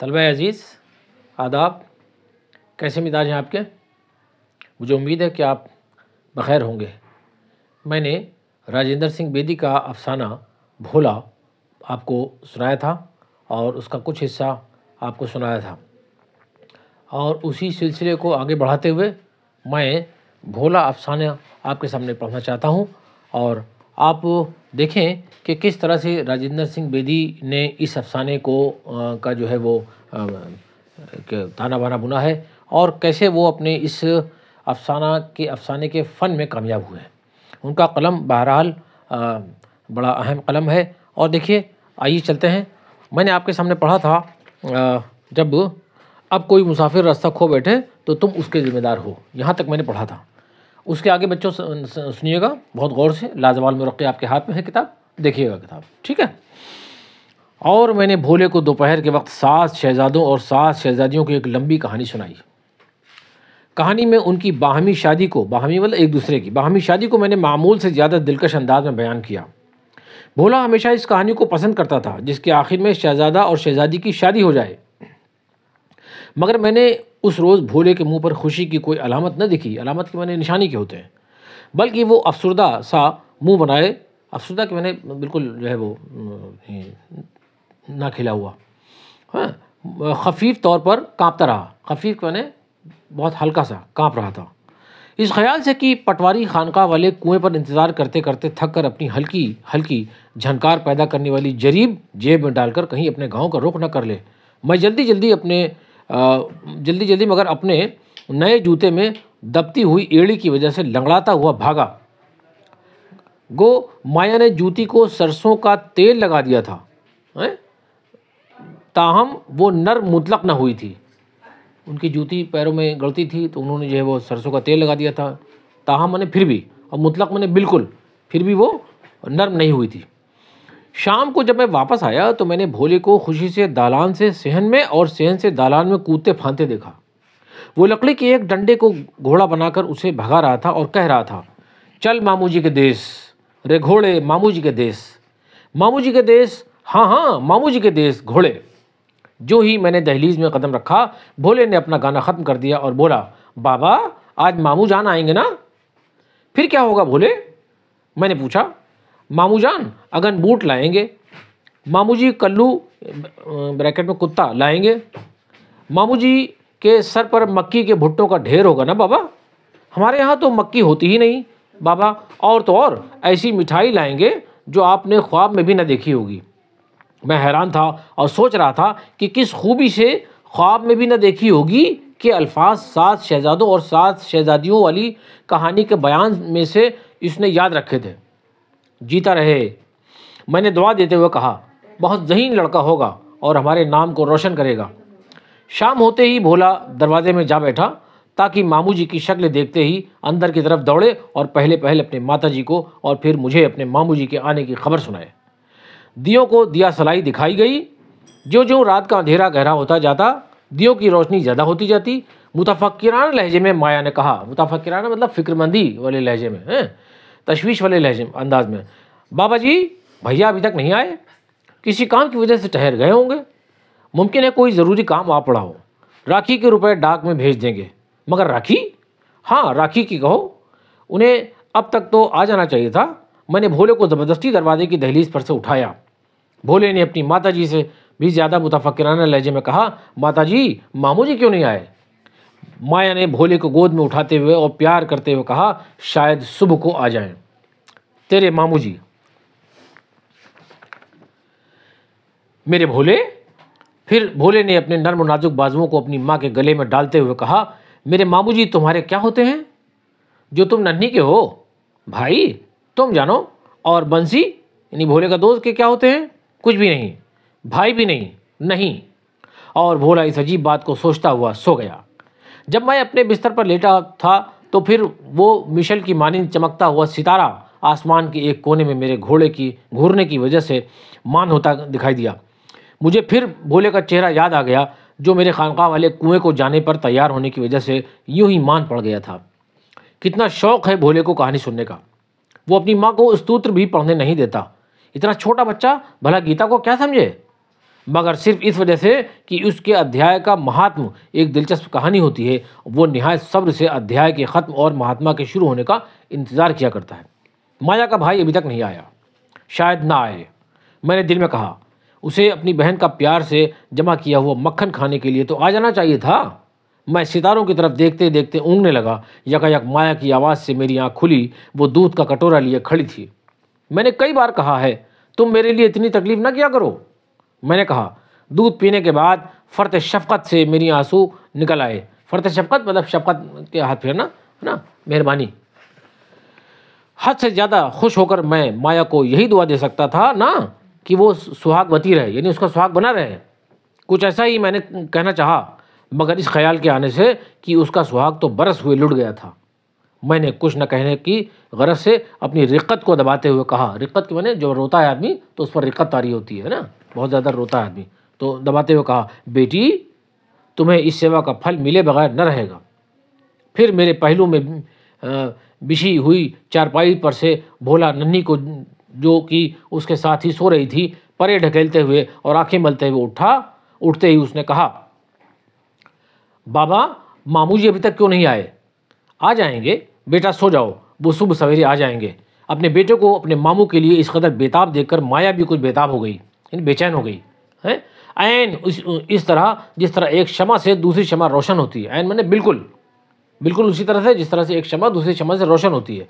तलबा अज़ीज़ आदाब कैसे मिजाज हैं आपके मुझे उम्मीद है कि आप बखैर होंगे मैंने राजेंद्र सिंह बेदी का अफसाना भोला आपको सुनाया था और उसका कुछ हिस्सा आपको सुनाया था और उसी सिलसिले को आगे बढ़ाते हुए मैं भोला अफसाना आपके सामने पढ़ना चाहता हूँ और आप देखें कि किस तरह से राजेंद्र सिंह बेदी ने इस अफसाने को का जो है वो ताना बाना बुना है और कैसे वो अपने इस अफसाना के अफसाने के फ़न में कामयाब हुए हैं उनका कलम बहरहाल बड़ा अहम कलम है और देखिए आइए चलते हैं मैंने आपके सामने पढ़ा था जब अब कोई मुसाफिर रास्ता खो बैठे तो तुम उसके ज़िम्मेदार हो यहाँ तक मैंने पढ़ा था उसके आगे बच्चों सुनिएगा बहुत गौर से लाजवाल मुरक़े आपके हाथ में है किताब देखिएगा किताब ठीक है और मैंने भोले को दोपहर के वक्त सात शहजादों और सात शहजादियों की एक लंबी कहानी सुनाई कहानी में उनकी बाहमी शादी को बाहमी मतलब एक दूसरे की बाहमी शादी को मैंने मामूल से ज़्यादा दिलकश अंदाज में बयान किया भोला हमेशा इस कहानी को पसंद करता था जिसके आखिर में शहजादा और शहजादी की शादी हो जाए मगर मैंने उस रोज़ भोले के मुंह पर खुशी की कोई अलामत न दिखी अलामत के मैंने निशानी के होते हैं बल्कि वो अफसरदा सा मुंह बनाए अफसरदा के मैंने बिल्कुल जो है वो ना खिला हुआ हाँ खफीफ तौर पर कांपता रहा खफीफ मैंने बहुत हल्का सा कांप रहा था इस ख्याल से कि पटवारी खानका वाले कुएं पर इंतज़ार करते करते थक कर अपनी हल्की हल्की झनकार पैदा करने वाली जरीब जेब में डालकर कहीं अपने गांव का रुख न कर ले मैं जल्दी जल्दी अपने जल्दी जल्दी मगर अपने नए जूते में दबती हुई एड़ी की वजह से लंगड़ाता हुआ भागा गो माया ने जूती को सरसों का तेल लगा दिया था है? ताहम वो नर मुतलक न हुई थी उनकी जूती पैरों में गलती थी तो उन्होंने जो है वो सरसों का तेल लगा दिया था ताहम मैंने फिर भी और मुतलक मैंने बिल्कुल फिर भी वो नर्म नहीं हुई थी शाम को जब मैं वापस आया तो मैंने भोले को खुशी से दालान से सहन में और सहन से दालान में कूदते फांते देखा वो लकड़ी के एक डंडे को घोड़ा बनाकर उसे भगा रहा था और कह रहा था चल मामू जी के देश रे घोड़े मामू जी के देश मामू जी के देश हाँ हाँ मामू जी के देश घोड़े जो ही मैंने दहलीज में कदम रखा भोले ने अपना गाना ख़त्म कर दिया और बोला बाबा आज मामू जान आएंगे ना फिर क्या होगा भोले मैंने पूछा मामू जान अगन बूट लाएंगे मामू जी कल्लू ब्रैकेट में कुत्ता लाएंगे मामू जी के सर पर मक्की के भुट्टों का ढेर होगा ना बाबा हमारे यहाँ तो मक्की होती ही नहीं बाबा और तो और ऐसी मिठाई लाएंगे जो आपने ख्वाब में भी ना देखी होगी मैं हैरान था और सोच रहा था कि किस खूबी से ख्वाब में भी ना देखी होगी के अल्फाज सात शहजादों और सात शहजादियों वाली कहानी के बयान में से इसने याद रखे थे जीता रहे मैंने दुआ देते हुए कहा बहुत जहीन लड़का होगा और हमारे नाम को रोशन करेगा शाम होते ही भोला दरवाजे में जा बैठा ताकि मामू जी की शक्ल देखते ही अंदर की तरफ दौड़े और पहले पहले अपने माता जी को और फिर मुझे अपने मामू जी के आने की खबर सुनाए दियो को दिया सलाई दिखाई गई जो जो रात का अंधेरा गहरा होता जाता दियो की रोशनी ज़्यादा होती जाती मुतफ़ाकिराना लहजे में माया ने कहा मुतफ़ाकिराना मतलब फ़िक्रमंदी वाले लहजे में हैं तशवीश वाले लहजे अंदाज में बाबा जी भैया अभी तक नहीं आए किसी काम की वजह से ठहर गए होंगे मुमकिन है कोई ज़रूरी काम आ पड़ा हो राखी के रुपए डाक में भेज देंगे मगर राखी हाँ राखी की कहो उन्हें अब तक तो आ जाना चाहिए था मैंने भोले को ज़बरदस्ती दरवाजे की दहलीज पर से उठाया भोले ने अपनी माता जी से भी ज़्यादा मुतफ़राना लहजे में कहा माता जी मामू जी क्यों नहीं आए माया ने भोले को गोद में उठाते हुए और प्यार करते हुए कहा शायद सुबह को आ जाएं तेरे मामू जी मेरे भोले फिर भोले ने अपने नर्म नाजुक बाजुओं को अपनी माँ के गले में डालते हुए कहा मेरे मामू जी तुम्हारे क्या होते हैं जो तुम नन्ही के हो भाई तुम जानो और बंसी यानी भोले का दोस्त के क्या होते हैं कुछ भी नहीं भाई भी नहीं नहीं और भोला इस अजीब बात को सोचता हुआ सो गया जब मैं अपने बिस्तर पर लेटा था तो फिर वो मिशल की मानिंद चमकता हुआ सितारा आसमान के एक कोने में मेरे घोड़े की घूरने की वजह से मान होता दिखाई दिया मुझे फिर भोले का चेहरा याद आ गया जो मेरे खानका वाले कुएं को जाने पर तैयार होने की वजह से यूं ही मान पड़ गया था कितना शौक है भोले को कहानी सुनने का वो अपनी माँ को स्तूत्र भी पढ़ने नहीं देता इतना छोटा बच्चा भला गीता को क्या समझे मगर सिर्फ इस वजह से कि उसके अध्याय का महात्म एक दिलचस्प कहानी होती है वो नहायत सब्र से अध्याय के ख़त्म और महात्मा के शुरू होने का इंतज़ार किया करता है माया का भाई अभी तक नहीं आया शायद ना आए मैंने दिल में कहा उसे अपनी बहन का प्यार से जमा किया हुआ मक्खन खाने के लिए तो आ जाना चाहिए था मैं सितारों की तरफ देखते देखते ऊँगने लगा यकायक माया की आवाज़ से मेरी आँख खुली वो दूध का कटोरा लिए खड़ी थी मैंने कई बार कहा है तुम मेरे लिए इतनी तकलीफ़ ना किया करो मैंने कहा दूध पीने के बाद फ़र्त शफ़क़त से मेरी आंसू निकल आए फ़र्त शफ़क़त मतलब शफ़क़त के हाथ फेरना है ना मेहरबानी हद से ज़्यादा खुश होकर मैं माया को यही दुआ दे सकता था ना कि वो सुहागवती रहे यानी उसका सुहाग बना रहे कुछ ऐसा ही मैंने कहना चाहा मगर इस ख्याल के आने से कि उसका सुहाग तो बरस हुए लुट गया था मैंने कुछ न कहने की गरज से अपनी रिक्कत को दबाते हुए कहा रिक्कत के मैंने जो रोता है आदमी तो उस पर रिक्कत आ रही होती है ना बहुत ज़्यादा रोता है आदमी तो दबाते हुए कहा बेटी तुम्हें इस सेवा का फल मिले बगैर न रहेगा फिर मेरे पहलू में बिछी हुई चारपाई पर से भोला नन्ही को जो कि उसके साथ ही सो रही थी परे ढकेलते हुए और आंखें मलते हुए उठा उठते ही उसने कहा बाबा मामू जी अभी तक क्यों नहीं आए आ जाएंगे बेटा सो जाओ वो सुबह सवेरे आ जाएंगे अपने बेटे को अपने मामू के लिए इस कदर बेताब देखकर माया भी कुछ बेताब हो गई यानी बेचैन हो गई है ऐन इस इस तरह जिस तरह एक क्षमा से दूसरी क्षमा रोशन होती है ऐन मैंने बिल्कुल बिल्कुल उसी तरह से जिस तरह से एक क्षमा दूसरी क्षमा से रोशन होती है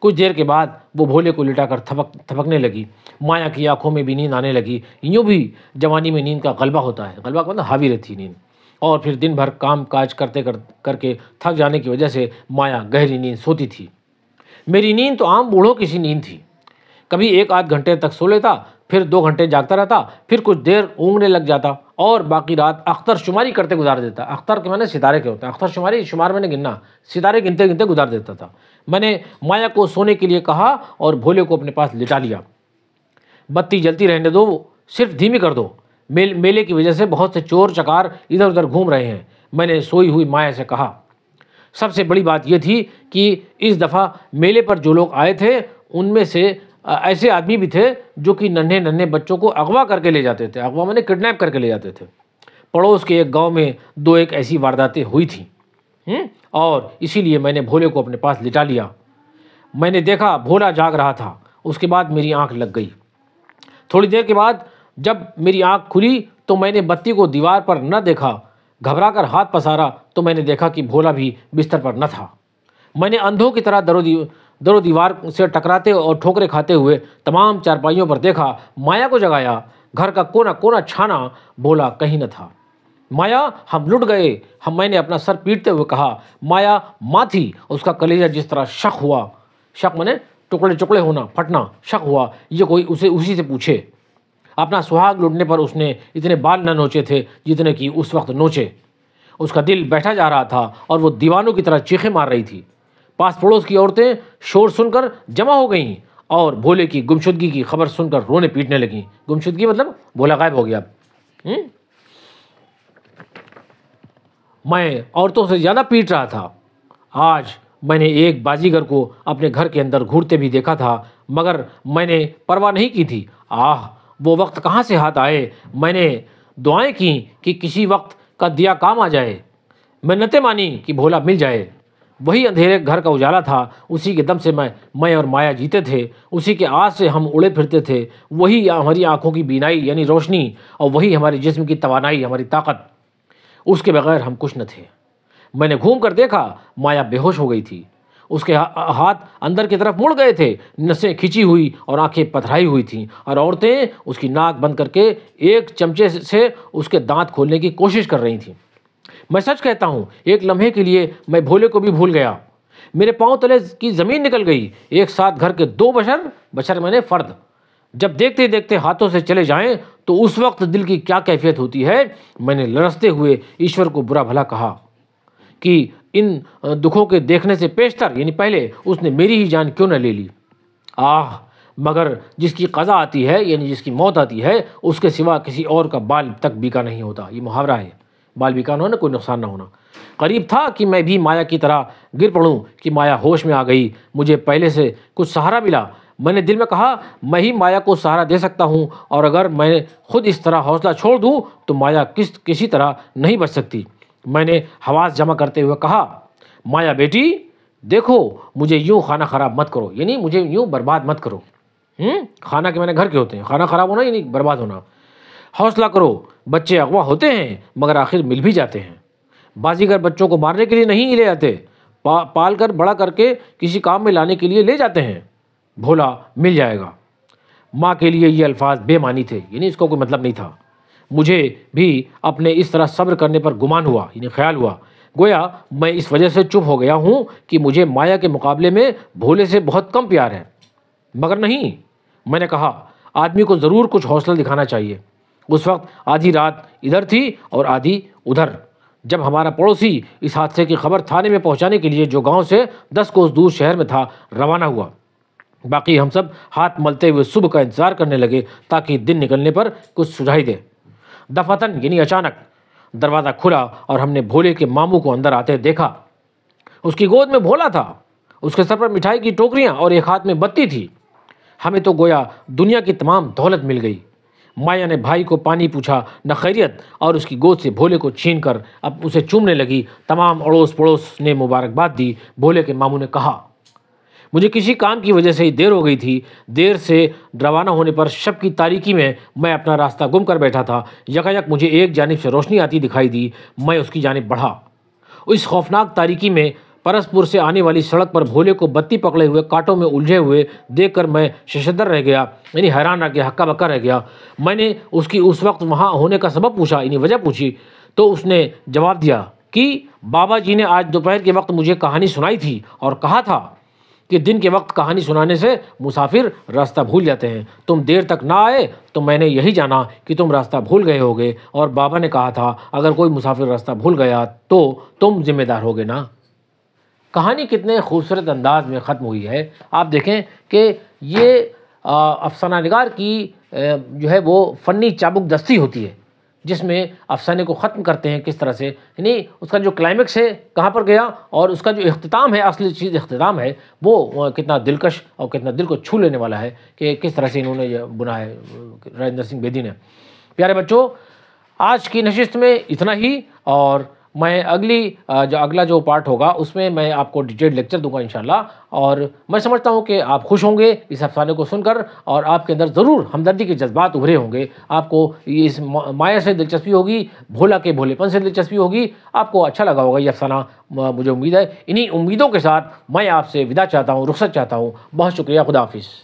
कुछ देर के बाद वो भोले को लिटा कर थपक थपकने लगी माया की आंखों में भी नींद आने लगी यूँ भी जवानी में नींद का गलबा होता है गलबा का मतलब हावी रहती नींद और फिर दिन भर काम काज करते कर करके थक जाने की वजह से माया गहरी नींद सोती थी मेरी नींद तो आम बूढ़ों की सी नींद थी कभी एक आध घंटे तक सो लेता फिर दो घंटे जागता रहता फिर कुछ देर ऊँगने लग जाता और बाकी रात अख्तर शुमारी करते गुजार देता अख्तर के मैंने सितारे के होते हैं अख्तर शुमारी शुमार मैंने गिनना सितारे गिनते गिनते गुजार देता था मैंने माया को सोने के लिए कहा और भोले को अपने पास लिटा लिया बत्ती जलती रहने दो सिर्फ धीमी कर दो मेल, मेले की वजह से बहुत से चोर चकार इधर उधर घूम रहे हैं मैंने सोई हुई माया से कहा सबसे बड़ी बात यह थी कि इस दफ़ा मेले पर जो लोग आए थे उनमें से ऐसे आदमी भी थे जो कि नन्हे नन्हे बच्चों को अगवा करके ले जाते थे अगवा मैंने किडनैप करके ले जाते थे पड़ोस के एक गांव में दो एक ऐसी वारदातें हुई थी हुँ? और इसीलिए मैंने भोले को अपने पास लिटा लिया मैंने देखा भोला जाग रहा था उसके बाद मेरी आंख लग गई थोड़ी देर के बाद जब मेरी आंख खुली तो मैंने बत्ती को दीवार पर न देखा घबराकर हाथ पसारा तो मैंने देखा कि भोला भी बिस्तर पर न था मैंने अंधों की तरह दरो दरो दीवार से टकराते और ठोकरे खाते हुए तमाम चारपाइयों पर देखा माया को जगाया घर का कोना कोना छाना भोला कहीं न था माया हम लुट गए हम मैंने अपना सर पीटते हुए कहा माया माँ थी उसका कलेजा जिस तरह शक हुआ शक मैंने टुकड़े टुकड़े होना फटना शक हुआ ये कोई उसे उसी से पूछे अपना सुहाग लुटने पर उसने इतने बाल न नोचे थे जितने कि उस वक्त नोचे उसका दिल बैठा जा रहा था और वो दीवानों की तरह चीखे मार रही थी पास पड़ोस की औरतें शोर सुनकर जमा हो गईं और भोले की गुमशुदगी की खबर सुनकर रोने पीटने लगीं गुमशुदगी मतलब भोला गायब हो गया हुँ? हम्म? मैं औरतों से ज़्यादा पीट रहा था आज मैंने एक बाजीगर को अपने घर के अंदर घूरते भी देखा था मगर मैंने परवाह नहीं की थी आह वो वक्त कहाँ से हाथ आए मैंने दुआएं की कि किसी वक्त का दिया काम आ जाए मन्नतें मानी कि भोला मिल जाए वही अंधेरे घर का उजाला था उसी के दम से मैं मैं और माया जीते थे उसी के आज से हम उड़े फिरते थे वही हमारी आँखों की बीनाई यानी रोशनी और वही हमारे जिस्म की तोानाई हमारी ताकत उसके बगैर हम कुछ न थे मैंने घूम कर देखा माया बेहोश हो गई थी उसके हाथ अंदर की तरफ मुड़ गए थे नसें खिंची हुई और आंखें पथराई हुई थीं और औरतें उसकी नाक बंद करके एक चमचे से उसके दांत खोलने की कोशिश कर रही थीं मैं सच कहता हूँ एक लम्हे के लिए मैं भोले को भी भूल गया मेरे पाँव तले की ज़मीन निकल गई एक साथ घर के दो बशर बशर मैंने फ़र्द जब देखते देखते हाथों से चले जाएं तो उस वक्त दिल की क्या कैफियत होती है मैंने लड़सते हुए ईश्वर को बुरा भला कहा कि इन दुखों के देखने से पेशतर यानी पहले उसने मेरी ही जान क्यों न ले ली आह मगर जिसकी कज़ा आती है यानी जिसकी मौत आती है उसके सिवा किसी और का बाल तक बीका नहीं होता ये मुहावरा है बाल बीका ना होना कोई नुकसान ना होना करीब था कि मैं भी माया की तरह गिर पड़ूँ कि माया होश में आ गई मुझे पहले से कुछ सहारा मिला मैंने दिल में कहा मैं ही माया को सहारा दे सकता हूँ और अगर मैं खुद इस तरह हौसला छोड़ दूँ तो माया किस किसी तरह नहीं बच सकती मैंने हवास जमा करते हुए कहा माया बेटी देखो मुझे यूँ खाना ख़राब मत करो यानी मुझे यूँ बर्बाद मत करो हुँ? हम्म? खाना के मैंने घर के होते हैं खाना ख़राब होना यानी बर्बाद होना हौसला करो बच्चे अगवा होते हैं मगर आखिर मिल भी जाते हैं बाजीगर बच्चों को मारने के लिए नहीं ले जाते पा, पाल कर बड़ा करके किसी काम में लाने के लिए ले जाते हैं भोला मिल जाएगा माँ के लिए ये अल्फाज बेमानी थे यानी इसका कोई मतलब नहीं था मुझे भी अपने इस तरह सब्र करने पर गुमान हुआ यानी ख्याल हुआ गोया मैं इस वजह से चुप हो गया हूँ कि मुझे माया के मुकाबले में भोले से बहुत कम प्यार है मगर नहीं मैंने कहा आदमी को ज़रूर कुछ हौसला दिखाना चाहिए उस वक्त आधी रात इधर थी और आधी उधर जब हमारा पड़ोसी इस हादसे की खबर थाने में पहुंचाने के लिए जो गांव से दस कोस दूर शहर में था रवाना हुआ बाकी हम सब हाथ मलते हुए सुबह का इंतज़ार करने लगे ताकि दिन निकलने पर कुछ सुझाई दे दफातन यानी अचानक दरवाज़ा खुला और हमने भोले के मामू को अंदर आते देखा उसकी गोद में भोला था उसके सर पर मिठाई की टोकरियाँ और एक हाथ में बत्ती थी हमें तो गोया दुनिया की तमाम दौलत मिल गई माया ने भाई को पानी पूछा न खैरियत और उसकी गोद से भोले को छीन कर अब उसे चूमने लगी तमाम अड़ोस पड़ोस ने मुबारकबाद दी भोले के मामू ने कहा मुझे किसी काम की वजह से ही देर हो गई थी देर से रवाना होने पर शब की तारीकी में मैं अपना रास्ता गुम कर बैठा था यकायक मुझे एक जानब से रोशनी आती दिखाई दी मैं उसकी जानब बढ़ा इस खौफनाक तारीकी में परसपुर से आने वाली सड़क पर भोले को बत्ती पकड़े हुए कांटों में उलझे हुए देखकर मैं शशदर रह गया यानी हैरान रह गया हक्का बक्का रह गया मैंने उसकी उस वक्त वहाँ होने का सबब पूछा यानी वजह पूछी तो उसने जवाब दिया कि बाबा जी ने आज दोपहर के वक्त मुझे कहानी सुनाई थी और कहा था कि दिन के वक्त कहानी सुनाने से मुसाफिर रास्ता भूल जाते हैं तुम देर तक ना आए तो मैंने यही जाना कि तुम रास्ता भूल गए होगे और बाबा ने कहा था अगर कोई मुसाफिर रास्ता भूल गया तो तुम जिम्मेदार होगे ना कहानी कितने खूबसूरत अंदाज में ख़त्म हुई है आप देखें कि ये अफसाना नगार की जो है वो फ़नी चाबुक दस्ती होती है जिसमें अफसाने को ख़त्म करते हैं किस तरह से यानी उसका जो क्लाइमेक्स है कहाँ पर गया और उसका जो अख्ताम है असली चीज़ अख्ताम है वो कितना दिलकश और कितना दिल को छू लेने वाला है कि किस तरह से इन्होंने ये बुना है राजेंद्र सिंह बेदी ने प्यारे बच्चों आज की नशस्त में इतना ही और मैं अगली जो अगला जो पार्ट होगा उसमें मैं आपको डिटेल लेक्चर दूंगा इन और मैं समझता हूँ कि आप खुश होंगे इस अफसाने को सुनकर और आपके अंदर ज़रूर हमदर्दी के जज्बात उभरे होंगे आपको इस माया से दिलचस्पी होगी भोला के भोलेपन से दिलचस्पी होगी आपको अच्छा लगा होगा ये अफसाना मुझे उम्मीद है इन्हीं उम्मीदों के साथ मैं आपसे विदा चाहता हूँ रुख्सत चाहता हूँ बहुत शुक्रिया खुदाफिज़